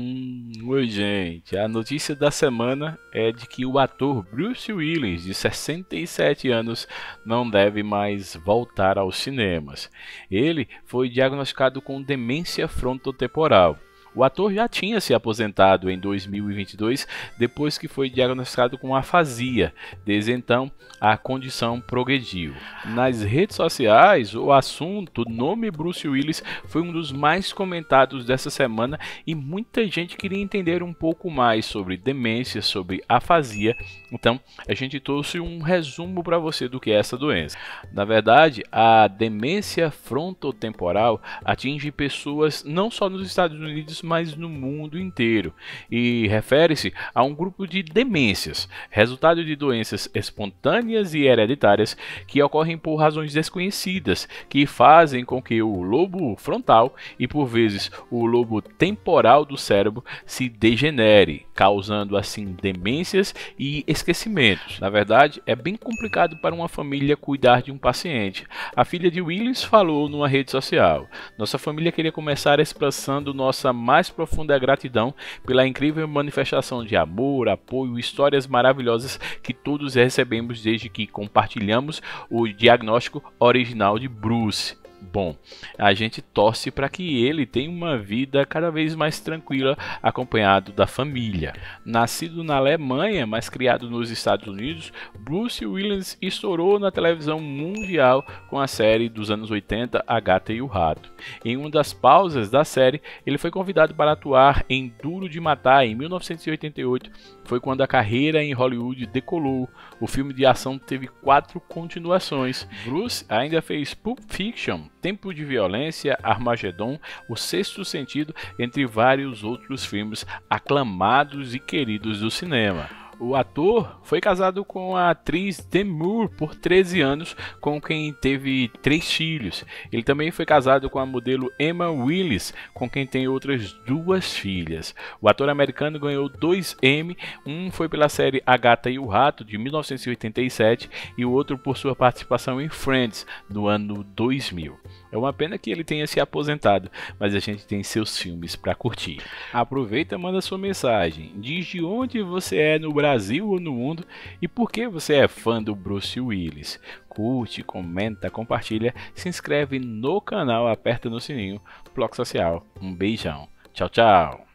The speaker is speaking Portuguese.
Hum, oi, gente. A notícia da semana é de que o ator Bruce Willis, de 67 anos, não deve mais voltar aos cinemas. Ele foi diagnosticado com demência frontotemporal o ator já tinha se aposentado em 2022 depois que foi diagnosticado com afasia. Desde então, a condição progrediu. Nas redes sociais, o assunto nome Bruce Willis foi um dos mais comentados dessa semana e muita gente queria entender um pouco mais sobre demência, sobre afasia. Então, a gente trouxe um resumo para você do que é essa doença. Na verdade, a demência frontotemporal atinge pessoas não só nos Estados Unidos, mas no mundo inteiro, e refere-se a um grupo de demências, resultado de doenças espontâneas e hereditárias que ocorrem por razões desconhecidas, que fazem com que o lobo frontal e por vezes o lobo temporal do cérebro se degenere, causando assim demências e esquecimentos. Na verdade, é bem complicado para uma família cuidar de um paciente. A filha de Willis falou numa rede social: "Nossa família queria começar expressando nossa mais profunda é gratidão pela incrível manifestação de amor, apoio e histórias maravilhosas que todos recebemos desde que compartilhamos o diagnóstico original de Bruce bom. A gente torce para que ele tenha uma vida cada vez mais tranquila, acompanhado da família. Nascido na Alemanha, mas criado nos Estados Unidos, Bruce Willis estourou na televisão mundial com a série dos anos 80 A Gata e o Rato. Em uma das pausas da série, ele foi convidado para atuar em Duro de Matar em 1988. Foi quando a carreira em Hollywood decolou. O filme de ação teve quatro continuações. Bruce ainda fez Pulp Fiction, Tempo de Violência, Armagedon, O Sexto Sentido, entre vários outros filmes aclamados e queridos do cinema. O ator foi casado com a atriz Demur por 13 anos, com quem teve três filhos. Ele também foi casado com a modelo Emma Willis, com quem tem outras duas filhas. O ator americano ganhou dois Emmy, um foi pela série A Gata e o Rato, de 1987, e o outro por sua participação em Friends, do ano 2000. É uma pena que ele tenha se aposentado, mas a gente tem seus filmes para curtir. Aproveita, e manda sua mensagem. Diz de onde você é no Brasil Brasil ou no mundo e por que você é fã do Bruce Willis. Curte, comenta, compartilha, se inscreve no canal, aperta no sininho. Bloco Social, um beijão. Tchau, tchau.